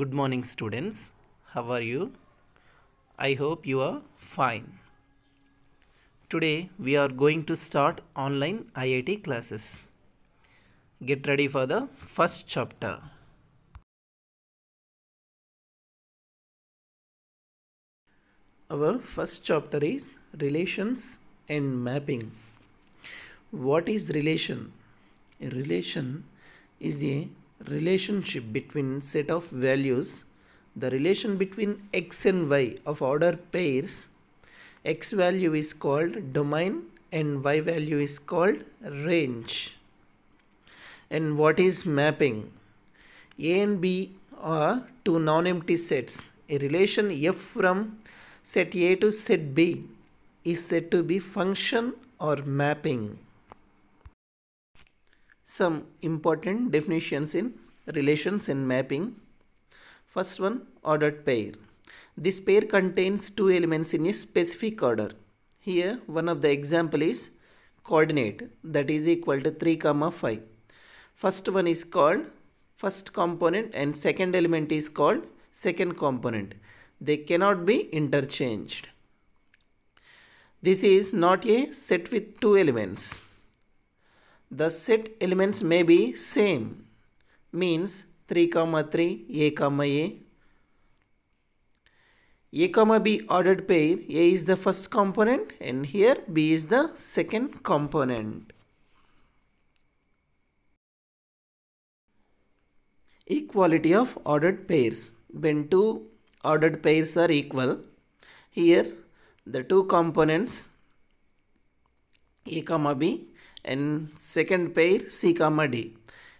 Good morning students. How are you? I hope you are fine. Today we are going to start online IIT classes. Get ready for the first chapter. Our first chapter is Relations and Mapping. What is relation? A relation is a relationship between set of values the relation between x and y of order pairs x value is called domain and y value is called range and what is mapping a and b are two non-empty sets a relation f from set a to set b is said to be function or mapping some important definitions in relations in mapping. First one, ordered pair. This pair contains two elements in a specific order. Here, one of the example is coordinate that is equal to 3 comma 5. First one is called first component and second element is called second component. They cannot be interchanged. This is not a set with two elements the set elements may be same means 3 comma 3 a comma a a comma b ordered pair a is the first component and here b is the second component equality of ordered pairs when two ordered pairs are equal here the two components a comma b and second pair C comma D.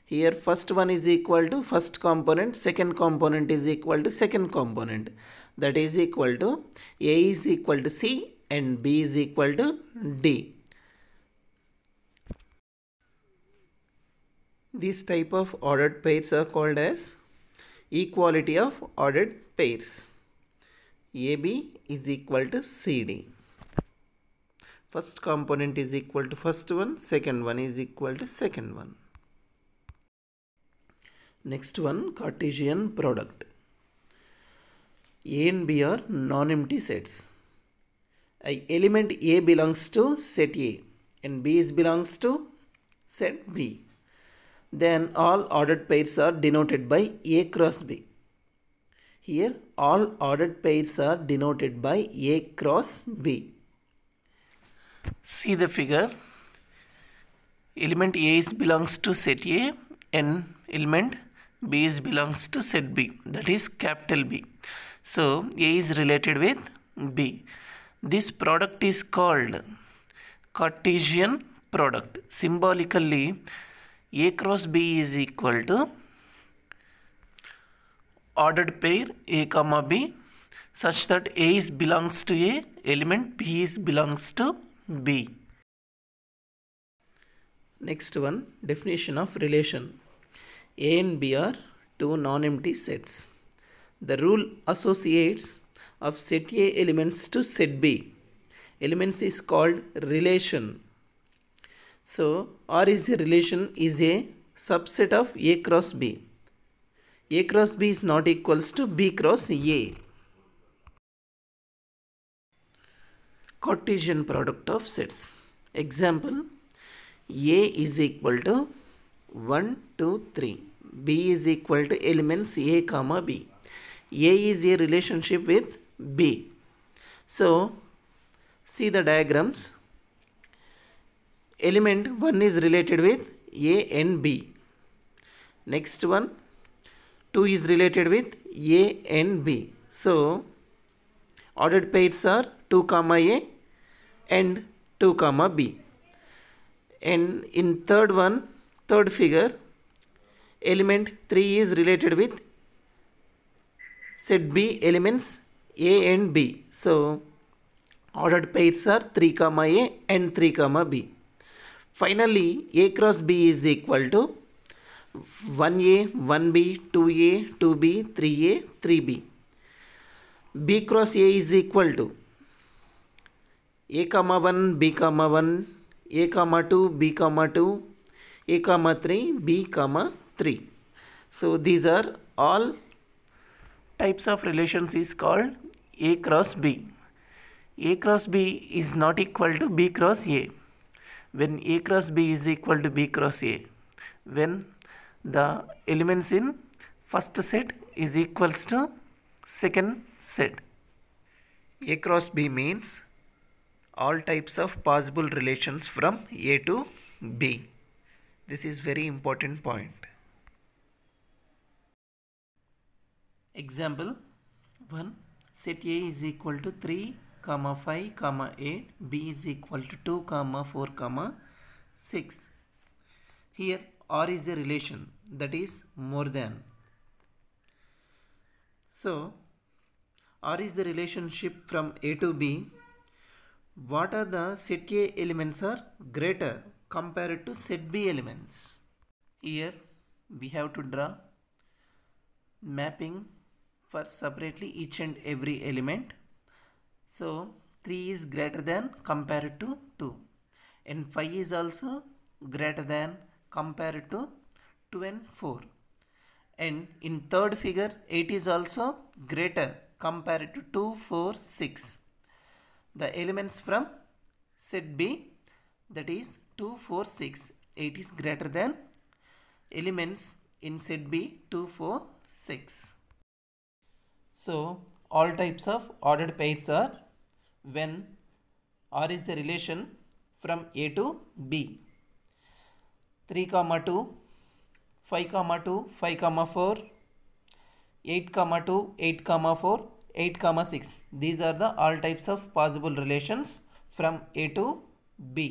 Here first one is equal to first component, second component is equal to second component. That is equal to A is equal to C and B is equal to D. This type of ordered pairs are called as equality of ordered pairs. AB is equal to CD first component is equal to first one second one is equal to second one next one Cartesian product A and B are non-empty sets A element A belongs to set A and B is belongs to set B then all ordered pairs are denoted by A cross B here all ordered pairs are denoted by A cross B See the figure. Element A is belongs to set A and element B is belongs to set B that is capital B. So A is related with B. This product is called Cartesian product. Symbolically A cross B is equal to ordered pair A comma B such that A is belongs to A element B is belongs to B. Next one definition of relation. A and B are two non-empty sets. The rule associates of set A elements to set B. Elements is called relation. So R is a relation is a subset of A cross B. A cross B is not equals to B cross A. Cartesian product of sets. Example A is equal to 1, 2, 3. B is equal to elements A comma B. A is a relationship with B. So see the diagrams. Element 1 is related with A and B. Next one 2 is related with A and B. So ordered pairs are 2 comma A and 2 comma B. And in third one, third figure, element 3 is related with set B elements A and B. So ordered pairs are 3 comma A and 3 comma B. Finally, A cross B is equal to 1A, 1B, 2A, 2B, 3A, 3B b cross a is equal to a comma 1 b comma 1 a comma 2 b comma 2 a comma 3 b comma 3 so these are all types of relations is called a cross b a cross b is not equal to b cross a when a cross b is equal to b cross a when the elements in first set is equals to Second set. A cross B means all types of possible relations from A to B. This is very important point. Example 1 set A is equal to 3 comma 5 comma 8 B is equal to 2 comma 4 comma 6. Here R is a relation that is more than so, R is the relationship from A to B. What are the set A elements are greater compared to set B elements. Here we have to draw mapping for separately each and every element. So 3 is greater than compared to 2 and 5 is also greater than compared to 2 and 4 and in third figure 8 is also greater compared to 2, 4, 6. The elements from set B that is 2, 4, 6. 8 is greater than elements in set B 2, 4, 6. So all types of ordered pairs are when R is the relation from A to B. 3 comma 2 5 comma 2 5 comma 4 8 comma 2 8 comma 4 8 comma 6 these are the all types of possible relations from a to b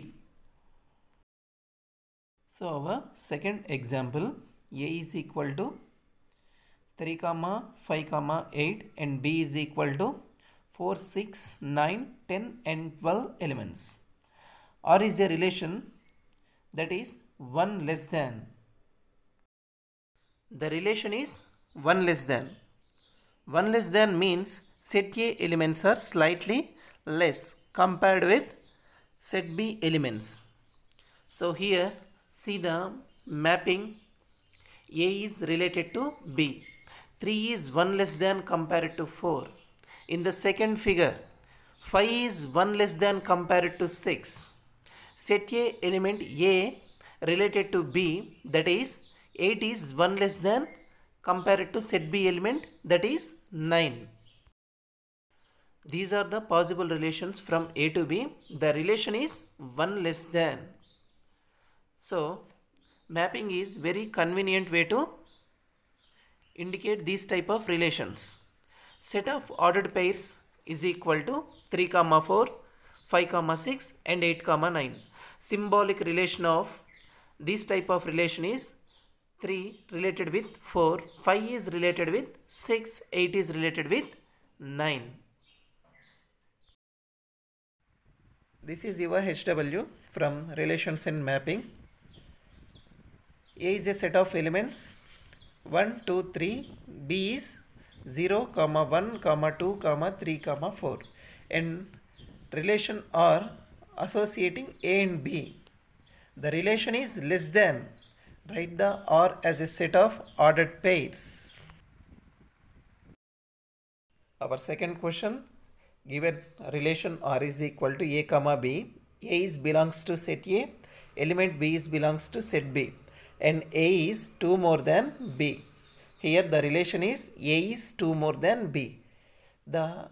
so our second example a is equal to 3 comma 5 comma 8 and b is equal to 4 6 9 10 and 12 elements or is a relation that is 1 less than the relation is 1 less than. 1 less than means set A elements are slightly less compared with set B elements. So here see the mapping A is related to B. 3 is 1 less than compared to 4. In the second figure 5 is 1 less than compared to 6. Set A element A related to B that is 8 is 1 less than compare it to set B element that is 9. These are the possible relations from A to B. The relation is 1 less than. So mapping is very convenient way to indicate these type of relations. Set of ordered pairs is equal to 3 comma 4, 5 comma 6 and 8 comma 9. Symbolic relation of this type of relation is 3 related with 4, 5 is related with 6, 8 is related with 9. This is your HW from relations and mapping. A is a set of elements 1, 2, 3. B is 0, comma 1, comma 2, comma 3, comma 4. And relation R associating A and B. The relation is less than Write the R as a set of ordered pairs. Our second question given relation R is equal to A comma B. A is belongs to set A, element B is belongs to set B and A is 2 more than B. Here the relation is A is 2 more than B. The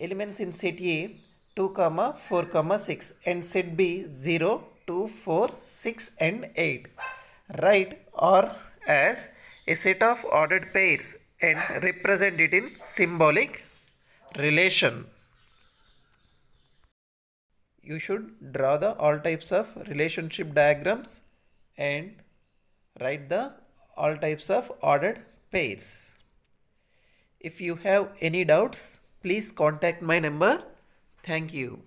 elements in set A 2 comma 4 comma 6 and set B 0 2 4 6 and 8 write or as a set of ordered pairs and represent it in symbolic relation. You should draw the all types of relationship diagrams and write the all types of ordered pairs. If you have any doubts, please contact my number. Thank you.